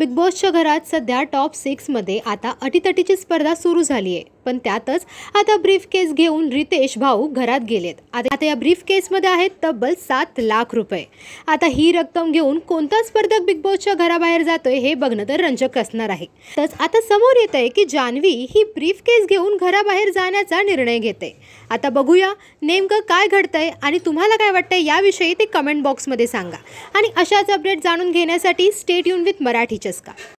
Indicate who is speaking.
Speaker 1: big बॉसच्या घरात सध्या टॉप सिक्समध्ये आता अटीतटीची स्पर्धा सुरू झाली आहे पण त्यातच आता केस घेऊन रितेश भाऊ घरात गेलेत आता या मध्ये आहेत तब्बल सात लाख रुपये आता ही रक्कम घेऊन कोणता स्पर्धक बिग बॉसच्या घराबाहेर जातोय हे बघणं तर रंजक असणार आहे तर आता समोर येत आहे की जान्हवी ही ब्रीफ केस घेऊन घराबाहेर जाण्याचा निर्णय घेते आता बघूया नेमकं काय घडतंय आणि तुम्हाला काय वाटतंय याविषयी ते कमेंट बॉक्समध्ये सांगा आणि अशाच अपडेट जाणून घेण्यासाठी स्टेट युन विथ मराठी
Speaker 2: चस्का